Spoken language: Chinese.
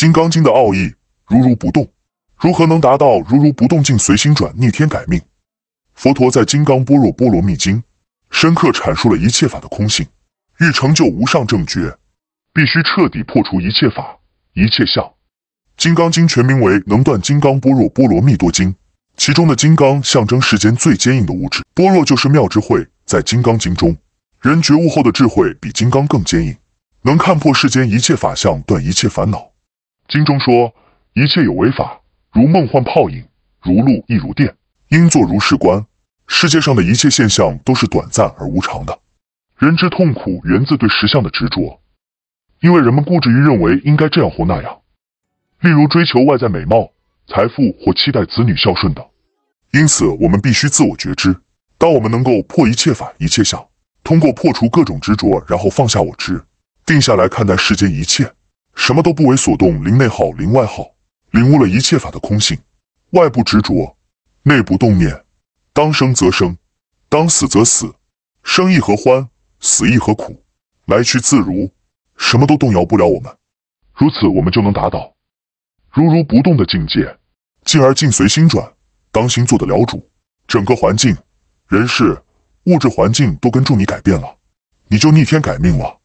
《金刚经》的奥义如如不动，如何能达到如如不动境随心转、逆天改命？佛陀在《金刚般若波罗蜜经》深刻阐述了一切法的空性。欲成就无上正觉，必须彻底破除一切法、一切相。《金刚经》全名为《能断金刚般若波罗蜜多经》，其中的“金刚”象征世间最坚硬的物质，“般若”就是妙智慧。在《金刚经》中，人觉悟后的智慧比金刚更坚硬，能看破世间一切法相，断一切烦恼。经中说，一切有为法，如梦幻泡影，如露亦如电，应作如是观。世界上的一切现象都是短暂而无常的。人之痛苦源自对实相的执着，因为人们固执于认为应该这样或那样。例如追求外在美貌、财富或期待子女孝顺等。因此，我们必须自我觉知。当我们能够破一切法、一切相，通过破除各种执着，然后放下我执，定下来看待世间一切。什么都不为所动，零内耗，零外耗，领悟了一切法的空性，外部执着，内部动念，当生则生，当死则死，生亦何欢，死亦何苦，来去自如，什么都动摇不了我们。如此，我们就能达到如如不动的境界，进而境随心转，当心做得了主，整个环境、人事、物质环境都跟住你改变了，你就逆天改命了。